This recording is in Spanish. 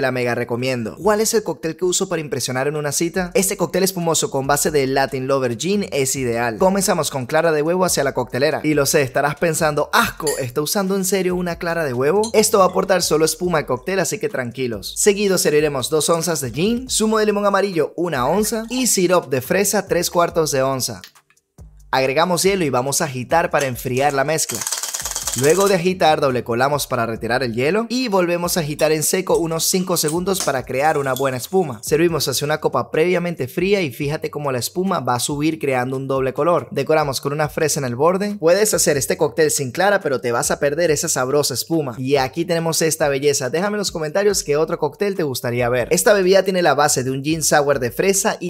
la mega recomiendo. ¿Cuál es el cóctel que uso para impresionar en una cita? Este cóctel espumoso con base de Latin Lover Gin es ideal. Comenzamos con clara de huevo hacia la coctelera. Y lo sé, estarás pensando, asco, ¿está usando en serio una clara de huevo? Esto va a aportar solo espuma al cóctel, así que tranquilos. Seguido serviremos dos onzas de gin, zumo de limón amarillo una onza y sirope de fresa tres cuartos de onza. Agregamos hielo y vamos a agitar para enfriar la mezcla. Luego de agitar doble colamos para retirar el hielo y volvemos a agitar en seco unos 5 segundos para crear una buena espuma. Servimos hacia una copa previamente fría y fíjate cómo la espuma va a subir creando un doble color. Decoramos con una fresa en el borde. Puedes hacer este cóctel sin clara pero te vas a perder esa sabrosa espuma. Y aquí tenemos esta belleza. Déjame en los comentarios qué otro cóctel te gustaría ver. Esta bebida tiene la base de un gin sour de fresa y